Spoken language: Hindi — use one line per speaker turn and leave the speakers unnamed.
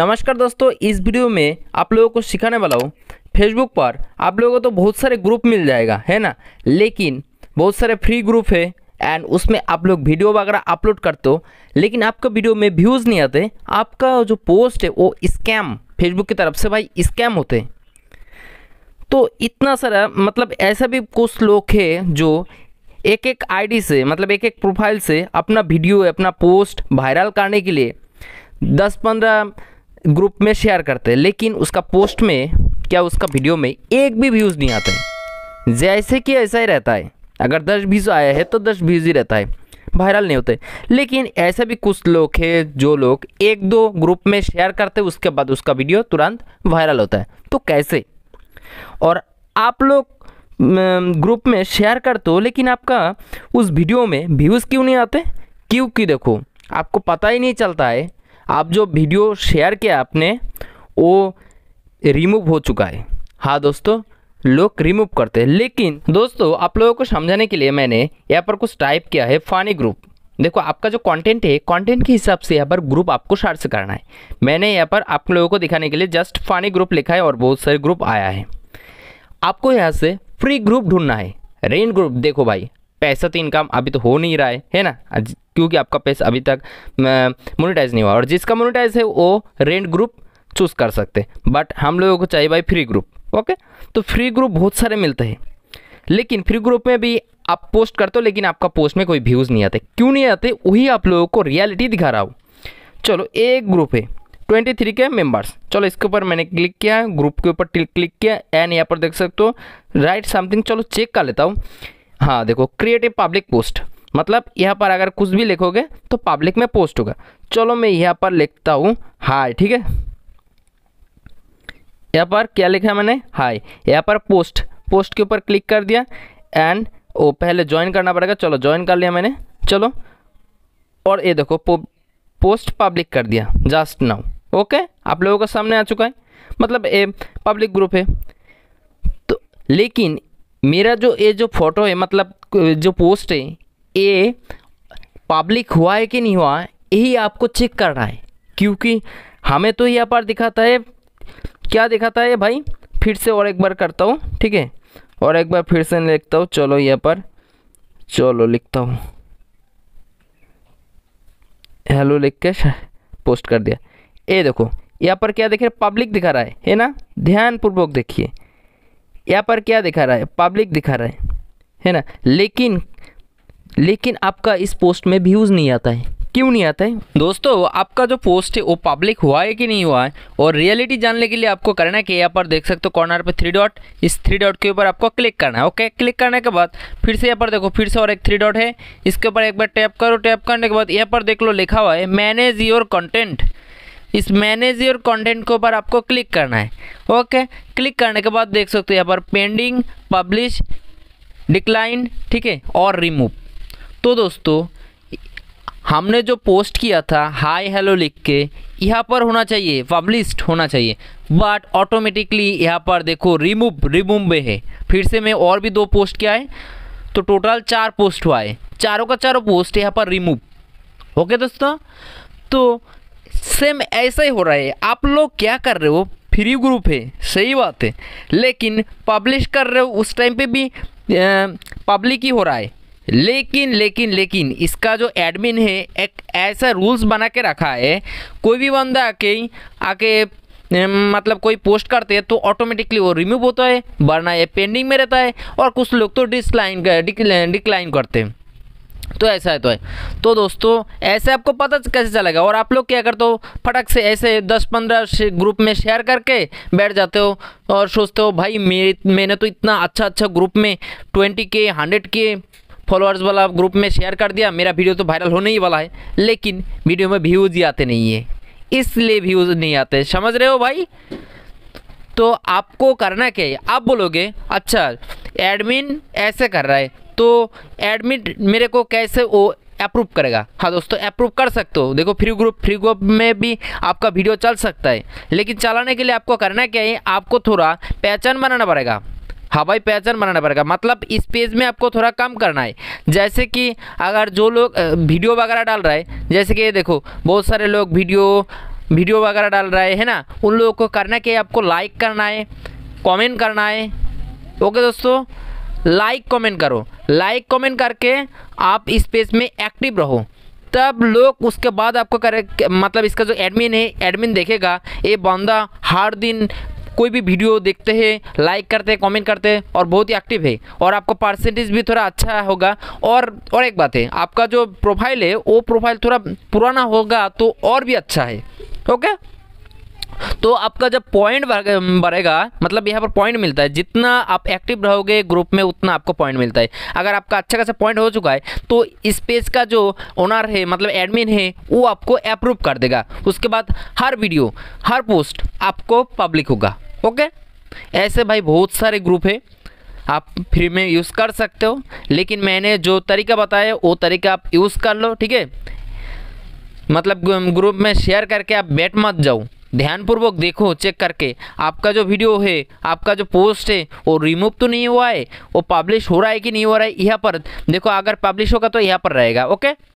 नमस्कार दोस्तों इस वीडियो में आप लोगों को सिखाने वाला हूँ फेसबुक पर आप लोगों को तो बहुत सारे ग्रुप मिल जाएगा है ना लेकिन बहुत सारे फ्री ग्रुप है एंड उसमें आप लोग वीडियो वगैरह अपलोड करते हो लेकिन आपका वीडियो में व्यूज़ नहीं आते आपका जो पोस्ट है वो स्कैम फेसबुक की तरफ से भाई स्कैम होते हैं तो इतना सारा मतलब ऐसा भी कुछ लोग है जो एक एक आईडी से मतलब एक एक प्रोफाइल से अपना वीडियो अपना पोस्ट वायरल करने के लिए दस पंद्रह ग्रुप में शेयर करते हैं लेकिन उसका पोस्ट में क्या उसका वीडियो में एक भी व्यूज़ नहीं आता है जैसे कि ऐसा ही रहता है अगर दस व्यूज़ आया है तो दस व्यूज़ ही रहता है वायरल नहीं होते लेकिन ऐसे भी कुछ लोग हैं जो लोग एक दो ग्रुप में शेयर करते उसके बाद उसका वीडियो तुरंत वायरल होता है तो कैसे और आप लोग ग्रुप में शेयर करते हो लेकिन आपका उस वीडियो में व्यूज़ क्यों नहीं आते क्योंकि देखो आपको पता ही नहीं चलता है आप जो वीडियो शेयर किया आपने वो रिमूव हो चुका है हाँ दोस्तों लोग रिमूव करते हैं लेकिन दोस्तों आप लोगों को समझाने के लिए मैंने यहाँ पर कुछ टाइप किया है फानी ग्रुप देखो आपका जो कंटेंट है कंटेंट के हिसाब से यहाँ पर ग्रुप आपको सर्च करना है मैंने यहाँ पर आप लोगों को दिखाने के लिए जस्ट फानी ग्रुप लिखा है और बहुत सारे ग्रुप आया है आपको यहाँ से फ्री ग्रुप ढूंढना है रेन ग्रुप देखो भाई पैसा तो इनकम अभी तो हो नहीं रहा है है ना क्योंकि आपका पैसा अभी तक मोनिटाइज नहीं हुआ और जिसका मोनिटाइज है वो रेंट ग्रुप चूज़ कर सकते बट हम लोगों को चाहिए भाई फ्री ग्रुप ओके तो फ्री ग्रुप बहुत सारे मिलते हैं लेकिन फ्री ग्रुप में भी आप पोस्ट करते हो लेकिन आपका पोस्ट में कोई व्यूज़ नहीं आते क्यों नहीं आते वही आप लोगों को रियलिटी दिखा रहा हो चलो एक ग्रुप है ट्वेंटी थ्री के मेंबर्स चलो इसके ऊपर मैंने क्लिक किया है ग्रुप के ऊपर क्लिक किया एंड यहाँ पर देख सकते हो राइट समथिंग चलो चेक कर लेता हूँ हाँ देखो क्रिएटिव पब्लिक पोस्ट मतलब यहाँ पर अगर कुछ भी लिखोगे तो पब्लिक में पोस्ट होगा चलो मैं यहाँ पर लिखता हूँ हाय ठीक है यहाँ पर क्या लिखा मैंने हाय यहाँ पर पोस्ट पोस्ट के ऊपर क्लिक कर दिया एंड ओ पहले ज्वाइन करना पड़ेगा चलो ज्वाइन कर लिया मैंने चलो और ये देखो पो, पोस्ट पब्लिक कर दिया जस्ट नाउ ओके आप लोगों के सामने आ चुका है मतलब ये पब्लिक ग्रुप है तो लेकिन मेरा जो ये जो फोटो है मतलब जो पोस्ट है ए पब्लिक हुआ है कि नहीं हुआ यही आपको चेक करना है क्योंकि हमें तो यहाँ पर दिखाता है क्या दिखाता है भाई फिर से और एक बार करता हूँ ठीक है और एक बार फिर से लिखता हूँ चलो यहाँ पर चलो लिखता हूँ हेलो लिख के पोस्ट कर दिया ये देखो यहाँ पर क्या देख रहे पब्लिक दिखा रहा है है ना ध्यानपूर्वक देखिए यहाँ पर क्या दिखा रहा है पब्लिक दिखा रहा है है ना लेकिन लेकिन आपका इस पोस्ट में व्यूज़ नहीं आता है क्यों नहीं आता है दोस्तों आपका जो पोस्ट है वो पब्लिक हुआ है कि नहीं हुआ है और रियलिटी जानने के लिए आपको करना है कि यहाँ पर देख सकते हो कॉर्नर पे थ्री डॉट इस थ्री डॉट के ऊपर आपको क्लिक करना है ओके क्लिक करने के बाद फिर से यहाँ पर देखो फिर से और एक थ्री डॉट है इसके ऊपर एक बार टैप करो टैप करने के बाद यहाँ पर देख लो लिखा हुआ है मैनेज योर कॉन्टेंट इस मैनेज योर कॉन्टेंट के ऊपर आपको क्लिक करना है ओके क्लिक करने के बाद देख सकते हो यहाँ पर पेंडिंग पब्लिश डिक्लाइन ठीक है और रिमूव तो दोस्तों हमने जो पोस्ट किया था हाय हेलो लिख के यहाँ पर होना चाहिए पब्लिश होना चाहिए बट ऑटोमेटिकली यहाँ पर देखो रिमूव रिमूव में है फिर से मैं और भी दो पोस्ट किया है तो टोटल चार पोस्ट हुआ है चारों का चारों पोस्ट यहाँ पर रिमूव ओके दोस्तों तो सेम ऐसा ही हो रहा है आप लोग क्या कर रहे हो फ्री ग्रुप है सही बात है लेकिन पब्लिश कर रहे हो उस टाइम पे भी पब्लिक ही हो रहा है लेकिन लेकिन लेकिन इसका जो एडमिन है एक ऐसा रूल्स बना के रखा है कोई भी बंदा आके आके मतलब कोई पोस्ट करते हैं तो ऑटोमेटिकली वो रिमूव होता है वरना ये पेंडिंग में रहता है और कुछ लोग तो डिसलाइन डिक्लाइन करते हैं तो ऐसा है तो है तो दोस्तों ऐसे आपको पता कैसे चलेगा और आप लोग क्या करते हो फटक से ऐसे दस पंद्रह ग्रुप में शेयर करके बैठ जाते हो और सोचते हो भाई मेरे मैंने तो इतना अच्छा अच्छा ग्रुप में ट्वेंटी के हंड्रेड के फॉलोअर्स वाला ग्रुप में शेयर कर दिया मेरा वीडियो तो वायरल होने ही वाला है लेकिन वीडियो में व्यूज़ ही आते नहीं है इसलिए व्यूज़ नहीं आते समझ रहे हो भाई तो आपको करना क्या है आप बोलोगे अच्छा एडमिन ऐसे कर रहा है तो एडमिन मेरे को कैसे वो अप्रूव करेगा हाँ दोस्तों अप्रूव कर सकते हो देखो फ्री ग्रुप फ्री ग्रुप में भी आपका वीडियो चल सकता है लेकिन चलाने के लिए आपको करना क्या है आपको थोड़ा पहचान बनाना पड़ेगा हवाई पैचर बनाना पड़ेगा मतलब इस पेज में आपको थोड़ा कम करना है जैसे कि अगर जो लोग वीडियो वगैरह डाल रहा है जैसे कि ये देखो बहुत सारे लोग वीडियो वीडियो वगैरह डाल है है ना उन लोगों को करना कि आपको लाइक करना है कमेंट करना है ओके दोस्तों लाइक कमेंट करो लाइक कमेंट करके आप इस पेज में एक्टिव रहो तब लोग उसके बाद आपको करे मतलब इसका जो एडमिन है एडमिन देखेगा ये बंदा हर दिन कोई भी वीडियो देखते हैं लाइक करते हैं कमेंट करते हैं और बहुत ही एक्टिव है और आपको परसेंटेज भी थोड़ा अच्छा होगा और और एक बात है आपका जो प्रोफाइल है वो प्रोफाइल थोड़ा पुराना होगा तो और भी अच्छा है ओके तो आपका जब पॉइंट बढ़ेगा मतलब यहाँ पर पॉइंट मिलता है जितना आप एक्टिव रहोगे ग्रुप में उतना आपको पॉइंट मिलता है अगर आपका अच्छा खासा पॉइंट हो चुका है तो इस पेज का जो ओनर है मतलब एडमिन है वो आपको अप्रूव कर देगा उसके बाद हर वीडियो हर पोस्ट आपको पब्लिक होगा ओके ऐसे भाई बहुत सारे ग्रुप है आप फ्री में यूज़ कर सकते हो लेकिन मैंने जो तरीका बताया वो तरीका आप यूज़ कर लो ठीक है मतलब ग्रुप में शेयर करके आप बैठ मत जाओ ध्यानपूर्वक देखो चेक करके आपका जो वीडियो है आपका जो पोस्ट है वो रिमूव तो नहीं हुआ है वो पब्लिश हो रहा है कि नहीं हो रहा है यहाँ पर देखो अगर पब्लिश होगा तो यहाँ पर रहेगा ओके